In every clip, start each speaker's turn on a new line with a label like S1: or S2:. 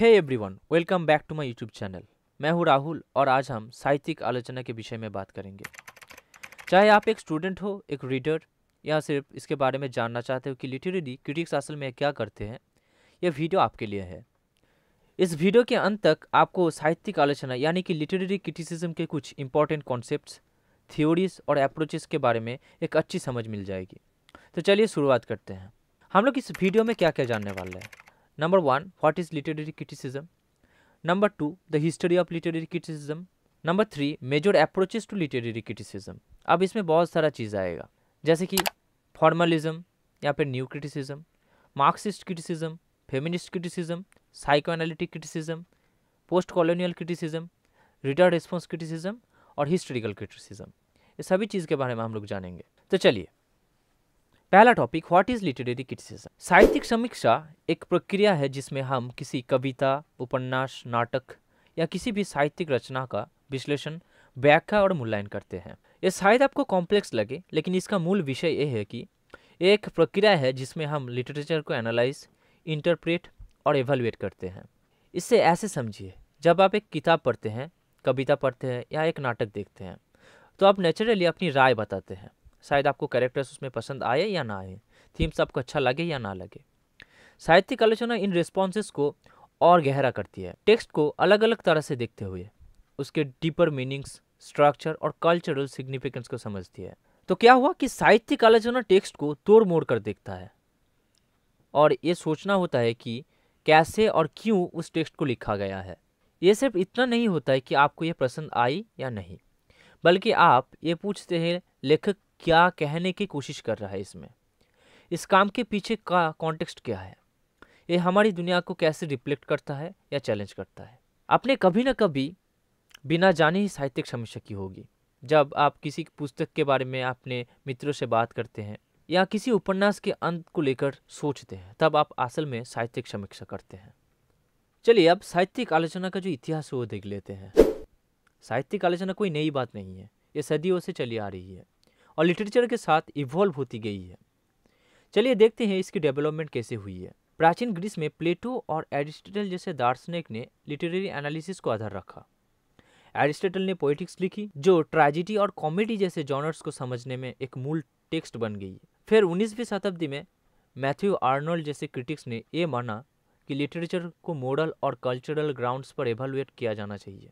S1: Hey everyone welcome back to my YouTube channel मैं हूं राहुल और आज हम साहित्यिक आलोचना के विषय में बात करेंगे चाहे आप एक स्टूडेंट हो एक रीडर या सिर्फ इसके बारे में जानना चाहते हो कि लिटरेरी क्रिटिक्स असल में क्या करते हैं यह वीडियो आपके लिए है इस वीडियो के अंत तक आपको साहित्यिक आलोचना यानी कि लिटरेरी क्रिटिसिज्म के कुछ इंपॉर्टेंट कॉन्सेप्ट थियोरीज और अप्रोचेस के बारे में एक अच्छी समझ मिल जाएगी तो चलिए शुरुआत करते हैं हम लोग इस वीडियो में क्या क्या जानने वाले हैं Number 1. What is literary criticism? Number 2. The history of literary criticism. Number three major approaches to literary criticism अब इसमें बहुत सारा चीज़ आएगा जैसे कि फॉर्मलिज्म या फिर new criticism Marxist criticism feminist criticism psycho analytic criticism post colonial criticism reader response criticism और हिस्टोरिकल क्रिटिसिज्म ये सभी चीज़ के बारे में हम लोग जानेंगे तो चलिए पहला topic what is literary criticism साहित्यिक समीक्षा एक प्रक्रिया है जिसमें हम किसी कविता उपन्यास नाटक या किसी भी साहित्यिक रचना का विश्लेषण व्याख्या और मूल्यांकन करते हैं यह शायद आपको कॉम्प्लेक्स लगे लेकिन इसका मूल विषय यह है कि एक प्रक्रिया है जिसमें हम लिटरेचर को एनालाइज इंटरप्रेट और एवेलुएट करते हैं इससे ऐसे समझिए जब आप एक किताब पढ़ते हैं कविता पढ़ते हैं या एक नाटक देखते हैं तो आप नेचुरली अपनी राय बताते हैं शायद आपको कैरेक्टर्स उसमें पसंद आए या ना आए थीम्स आपको अच्छा लगे या ना लगे साहित्यिक आलोचना इन रिस्पॉन्सेस को और गहरा करती है टेक्स्ट को अलग अलग तरह से देखते हुए उसके डीपर मीनिंग्स स्ट्रक्चर और कल्चरल सिग्निफिकेंस को समझती है तो क्या हुआ कि साहित्यिक आलोचना टेक्स्ट को तोड़ मोड़ कर देखता है और ये सोचना होता है कि कैसे और क्यों उस टेक्स्ट को लिखा गया है ये सिर्फ इतना नहीं होता है कि आपको यह पसंद आई या नहीं बल्कि आप ये पूछते हैं लेखक क्या कहने की कोशिश कर रहा है इसमें इस काम के पीछे का कॉन्टेक्स्ट क्या है ये हमारी दुनिया को कैसे रिफ्लेक्ट करता है या चैलेंज करता है आपने कभी ना कभी बिना जाने ही साहित्यिक समीक्षा की होगी जब आप किसी पुस्तक के बारे में अपने मित्रों से बात करते हैं या किसी उपन्यास के अंत को लेकर सोचते हैं तब आप असल में साहित्यिक समीक्षा करते हैं चलिए अब साहित्यिक आलोचना का जो इतिहास है वो देख लेते हैं साहित्यिक आलोचना कोई नई बात नहीं है ये सदियों से चली आ रही है और लिटरेचर के साथ इवॉल्व होती गई है चलिए देखते हैं इसकी डेवलपमेंट कैसे हुई है प्राचीन ग्रीस में प्लेटो और एरिस्टोटल जैसे दार्शनिक ने लिटरेरी एनालिसिस को आधार रखा एरिस्टोटल ने पोइटिक्स लिखी जो ट्रेजिडी और कॉमेडी जैसे जॉनर्स को समझने में एक मूल टेक्स्ट बन गई फिर 19वीं शताब्दी में मैथ्यू आर्नोल्ड जैसे क्रिटिक्स ने ये माना कि लिटरेचर को मॉडल और कल्चरल ग्राउंड्स पर एवेलुएट किया जाना चाहिए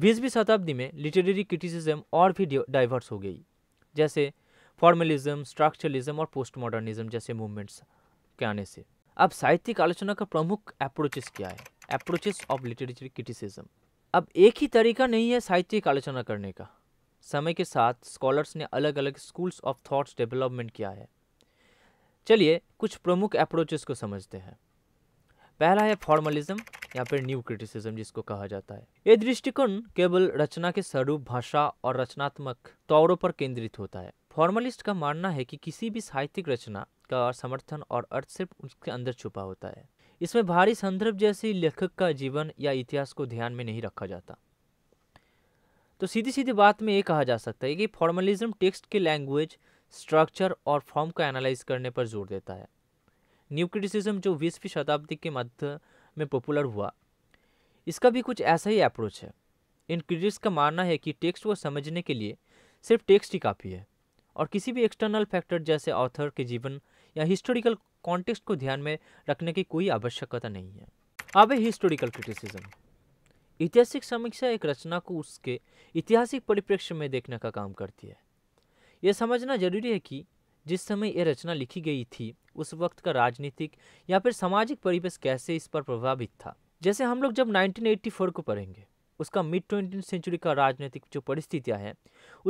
S1: बीसवीं शताब्दी में लिटरेरी क्रिटिसिज्म और भी डाइवर्स हो गई जैसे फॉर्मलिज्म स्ट्रक्चरलिज्म और पोस्ट मॉडर्निज्म जैसे मूवमेंट्स के आने से अब साहित्यिक आलोचना का प्रमुख अप्रोचेस क्या है अप्रोचेस ऑफ लिटरेचर क्रिटिसिज्म अब एक ही तरीका नहीं है साहित्यिक आलोचना करने का समय के साथ स्कॉलर्स ने अलग अलग स्कूल्स ऑफ थॉट्स डेवलपमेंट किया है चलिए कुछ प्रमुख अप्रोचेस को समझते हैं पहला है फॉर्मलिज्म या फिर न्यू क्रिटिसिज्म जिसको कहा जाता है ये दृष्टिकोण केवल रचना के स्वरूप भाषा और रचनात्मक तौरों पर केंद्रित होता है फॉर्मलिस्ट का मानना है कि किसी भी साहित्यिक रचना का समर्थन और अर्थ सिर्फ उसके अंदर छुपा होता है इसमें भारी संदर्भ जैसे लेखक का जीवन या इतिहास को ध्यान में नहीं रखा जाता तो सीधी सीधी बात में ये कहा जा सकता है कि फॉर्मलिज्म टेक्स्ट के लैंग्वेज स्ट्रक्चर और फॉर्म को एनालाइज करने पर जोर देता है न्यू क्रिटिसिज्म जो बीसवीं शताब्दी के मध्य में पॉपुलर हुआ इसका भी कुछ ऐसा ही अप्रोच है इन क्रिटिक्स का मानना है कि टेक्स्ट को समझने के लिए सिर्फ टेक्स्ट ही काफ़ी है और किसी भी एक्सटर्नल फैक्टर जैसे ऑथर के जीवन या हिस्टोरिकल कॉन्टेक्स्ट को ध्यान में रखने की कोई आवश्यकता नहीं है अब है हिस्टोरिकल क्रिटिसिज्म ऐतिहासिक समीक्षा एक रचना को उसके ऐतिहासिक परिप्रेक्ष्य में देखने का काम करती है यह समझना जरूरी है कि जिस समय यह रचना लिखी गई थी उस वक्त का राजनीतिक या फिर सामाजिक परिवेश कैसे इस पर प्रभावित था जैसे हम लोग जब 1984 को पढ़ेंगे उसका मिड ट्वेंटी सेंचुरी का राजनीतिक जो परिस्थितियाँ हैं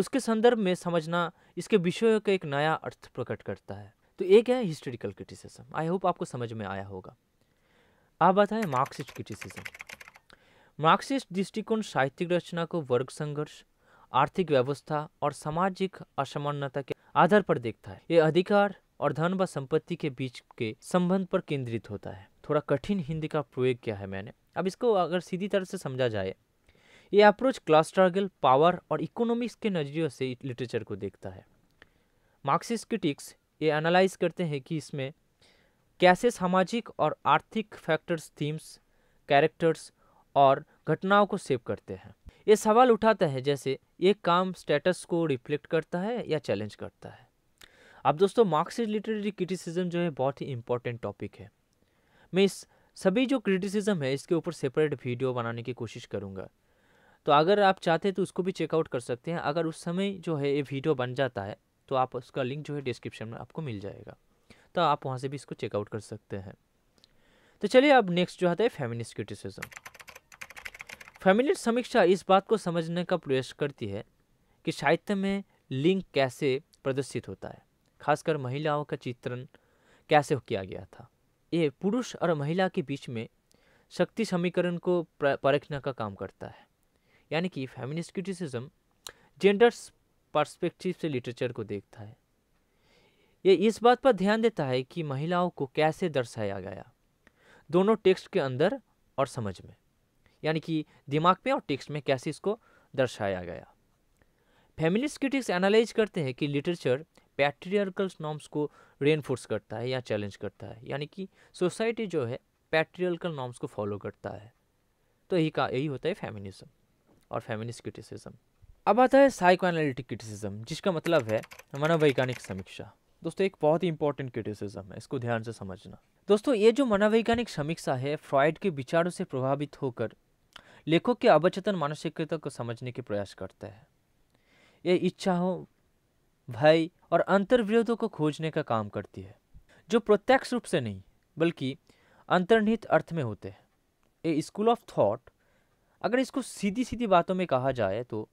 S1: उसके संदर्भ में समझना इसके विषयों का एक नया अर्थ प्रकट करता है तो एक है हिस्टोरिकल क्रिटिसिज्म आई होप आपको समझ में आया होगा आप बताएं मार्क्सिस्ट क्रिटिसिज्म मार्क्सिस्ट दृष्टिकोण साहित्यिक रचना को वर्ग संघर्ष आर्थिक व्यवस्था और सामाजिक असमानता के आधार पर देखता है ये अधिकार और धन व संपत्ति के बीच के संबंध पर केंद्रित होता है थोड़ा कठिन हिंदी का प्रयोग किया है मैंने अब इसको अगर सीधी तरह से समझा जाए ये अप्रोच क्लास स्ट्रगल पावर और इकोनॉमिक्स के नज़रिए से लिटरेचर को देखता है मार्क्सिस क्रिटिक्स ये एनालाइज करते हैं कि इसमें कैसे सामाजिक और आर्थिक फैक्टर्स थीम्स कैरेक्टर्स और घटनाओं को सेव करते हैं ये सवाल उठाता है जैसे ये काम स्टेटस को रिफ्लेक्ट करता है या चैलेंज करता है अब दोस्तों मार्क्सिस्ट लिटरेरी क्रिटिसिज्म जो है बहुत ही इंपॉर्टेंट टॉपिक है मैं इस सभी जो क्रिटिसिज्म है इसके ऊपर सेपरेट वीडियो बनाने की कोशिश करूँगा तो अगर आप चाहते हैं तो उसको भी चेकआउट कर सकते हैं अगर उस समय जो है ये वीडियो बन जाता है तो आप उसका लिंक जो है डिस्क्रिप्शन में आपको मिल जाएगा तो आप वहाँ से भी इसको चेकआउट कर सकते हैं तो चलिए अब नेक्स्ट जो आता है फेमिनिस्ट क्रिटिसिज्म फैमिलियर समीक्षा इस बात को समझने का प्रयास करती है कि साहित्य में लिंग कैसे प्रदर्शित होता है खासकर महिलाओं का चित्रण कैसे किया गया था ये पुरुष और महिला के बीच में शक्ति समीकरण को परखने का काम करता है यानी कि फैमिलिस्ट क्रिटिसिज्म जेंडर्स पर्सपेक्टिव से लिटरेचर को देखता है ये इस बात पर ध्यान देता है कि महिलाओं को कैसे दर्शाया गया दोनों टेक्स्ट के अंदर और समझ में यानी कि दिमाग में और टेक्स्ट में कैसे इसको दर्शाया गया फेमिलिस्ट क्रिटिक्स एनालाइज करते हैं कि लिटरेचर पैट्रियर्कल नॉर्म्स को रेनफोर्स करता है या चैलेंज करता है यानी कि सोसाइटी जो है पैट्रियर्कल नॉर्म्स को फॉलो करता है तो यही का यही होता है फेमिनिज्म और फेमिनिस्ट क्रिटिसिज्म अब आता है साइको एनालिटिक क्रिटिसिज्म जिसका मतलब है मनोवैज्ञानिक समीक्षा दोस्तों एक बहुत ही इंपॉर्टेंट क्रिटिसिज्म है इसको ध्यान से समझना दोस्तों ये जो मनोवैज्ञानिक समीक्षा है फ्रॉइड के विचारों से प्रभावित होकर लेखक के अवचेतन मानसिकता को समझने के प्रयास करता है ये हो भय और अंतर्विरोधों को खोजने का काम करती है जो प्रत्यक्ष रूप से नहीं बल्कि अंतर्निहित अर्थ में होते हैं ये स्कूल ऑफ थॉट अगर इसको सीधी सीधी बातों में कहा जाए तो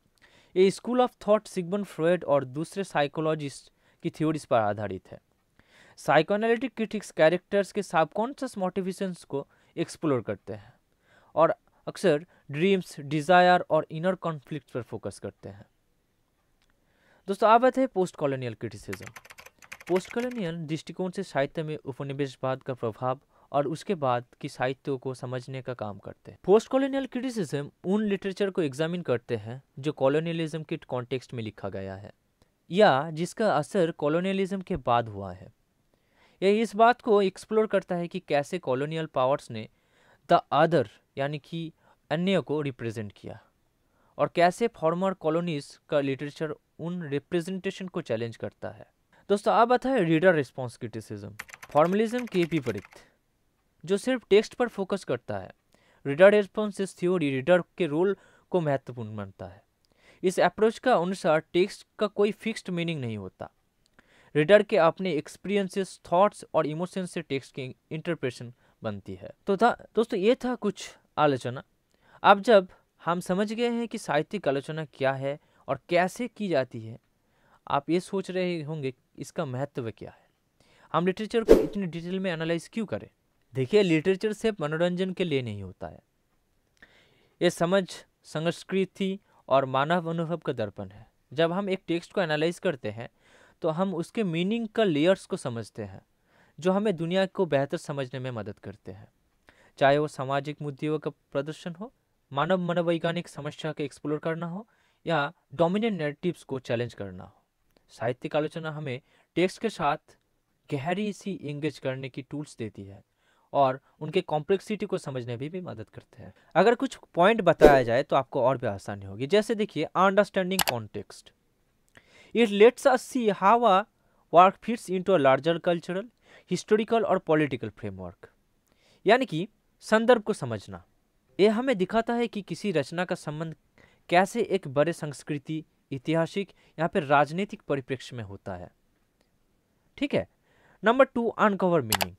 S1: ये school of thought Sigmund Freud और दूसरे साइकोलॉजिस्ट की थ्योरीज पर आधारित है साइकोनालिटिक क्रिटिक्स कैरेक्टर्स के सबकॉन्शियस मोटिवेशंस को एक्सप्लोर करते हैं और अक्सर ड्रीम्स डिज़ायर और इनर कॉन्फ्लिक्ट पर फोकस करते हैं दोस्तों आप आते हैं post colonial criticism post colonial दृष्टिकोण से साहित्य में उपनिवेशवाद का प्रभाव और उसके बाद की साहित्य को समझने का काम करते हैं पोस्ट कॉलोनियल क्रिटिसिज्म उन लिटरेचर को एग्जामिन करते हैं जो कॉलोनियलिज्म के कॉन्टेक्स्ट में लिखा गया है या जिसका असर कॉलोनियलिज्म के बाद हुआ है यह इस बात को एक्सप्लोर करता है कि कैसे कॉलोनियल पावर्स ने द अदर यानी कि अन्य को रिप्रेजेंट किया और कैसे फॉर्मर कॉलोनीज का लिटरेचर उन रिप्रेजेंटेशन को चैलेंज करता है दोस्तों अब आता है रीडर रिस्पॉन्स क्रिटिसिज्म फॉर्मलिज्म के विपरीत जो सिर्फ टेक्स्ट पर फोकस करता है रीडर रिस्पॉन्स थ्योरी रीडर के रोल को महत्वपूर्ण मानता है इस अप्रोच का अनुसार टेक्स्ट का कोई फिक्स्ड मीनिंग नहीं होता रीडर के अपने एक्सपीरियंसेस थॉट्स और इमोशंस से टेक्स्ट की इंटरप्रेशन बनती है तो था दोस्तों ये था कुछ आलोचना अब जब हम समझ गए हैं कि साहित्यिक आलोचना क्या है और कैसे की जाती है आप ये सोच रहे होंगे इसका महत्व क्या है हम लिटरेचर को इतनी डिटेल में एनालाइज क्यों करें देखिए लिटरेचर सिर्फ मनोरंजन के लिए नहीं होता है ये समझ संस्कृति और मानव अनुभव का दर्पण है जब हम एक टेक्स्ट को एनालाइज करते हैं तो हम उसके मीनिंग का लेयर्स को समझते हैं जो हमें दुनिया को बेहतर समझने में मदद करते हैं चाहे वो सामाजिक मुद्दों का प्रदर्शन हो मानव मनोवैज्ञानिक समस्या के एक्सप्लोर करना हो या डोमिनेंट नेरेटिव्स को चैलेंज करना हो साहित्यिक आलोचना हमें टेक्स्ट के साथ गहरी सी एंगेज करने की टूल्स देती है और उनके कॉम्प्लेक्सिटी को समझने में भी, भी मदद करते हैं अगर कुछ पॉइंट बताया जाए तो आपको और भी आसानी होगी जैसे देखिए understanding context it lets us see how a work fits into a larger cultural historical और पॉलिटिकल फ्रेमवर्क यानी कि संदर्भ को समझना यह हमें दिखाता है कि किसी रचना का संबंध कैसे एक बड़े संस्कृति ऐतिहासिक या फिर राजनीतिक परिप्रेक्ष्य में होता है ठीक है number two uncover meaning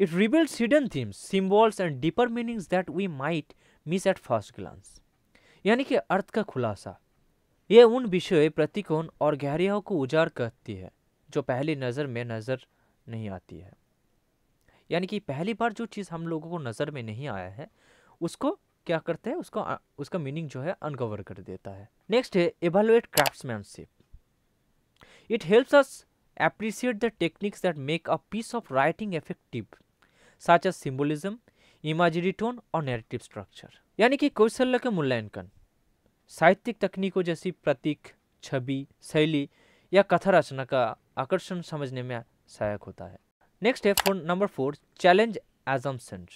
S1: it reveals hidden themes symbols and deeper meanings that we might miss at first glance यानी कि अर्थ का खुलासा यह उन विषय प्रतिकोण और गहरियाओं को उजाड़ करती है जो पहली नज़र में नज़र नहीं आती है यानी कि पहली बार जो चीज़ हम लोगों को नज़र में नहीं आया है उसको क्या करते हैं उसको उसका मीनिंग जो है अनकवर कर देता है नेक्स्ट है evaluate craftsmanship it helps us appreciate the techniques that make a piece of writing effective such as symbolism imagery tone और नेरेटिव स्ट्रक्चर यानी कि कौशल्य के मूल्यांकन साहित्यिक तकनीकों जैसी प्रतीक छवि शैली या कथा रचना का आकर्षण समझने में सहायक होता है Next step for number 4 challenge assumptions.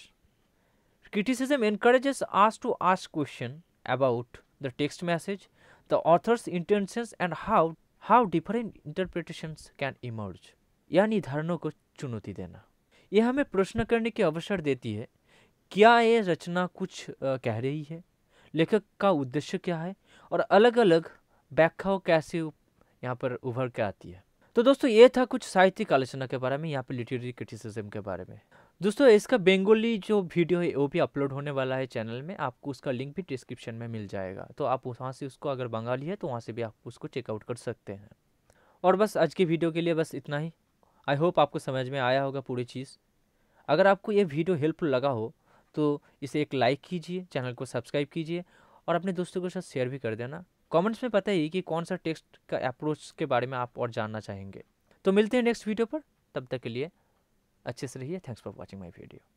S1: Criticism encourages us to ask questions about the text message, the author's intentions and how how different interpretations can emerge. यानी धारणों को चुनौती देना यह हमें प्रश्न करने के अवसर देती है क्या ये रचना कुछ आ, कह रही है लेखक का उद्देश्य क्या है और अलग अलग व्याख्याओं कैसे यहाँ पर उभर के आती है तो दोस्तों ये था कुछ साहित्यिक आलोचना के बारे में यहाँ पे लिटरेरी क्रिटिसिज्म के बारे में दोस्तों इसका बेंगोली जो वीडियो है वो भी अपलोड होने वाला है चैनल में आपको उसका लिंक भी डिस्क्रिप्शन में मिल जाएगा तो आप वहाँ से उसको अगर बंगाली है तो वहाँ से भी आप उसको चेकआउट कर सकते हैं और बस आज की वीडियो के लिए बस इतना ही आई होप आपको समझ में आया होगा पूरी चीज़ अगर आपको ये वीडियो हेल्पफुल लगा हो तो इसे एक लाइक कीजिए चैनल को सब्सक्राइब कीजिए और अपने दोस्तों के साथ शेयर भी कर देना कमेंट्स में पता ही कि कौन सा टेक्स्ट का अप्रोच के बारे में आप और जानना चाहेंगे तो मिलते हैं नेक्स्ट वीडियो पर तब तक के लिए अच्छे से रहिए thanks for watching my video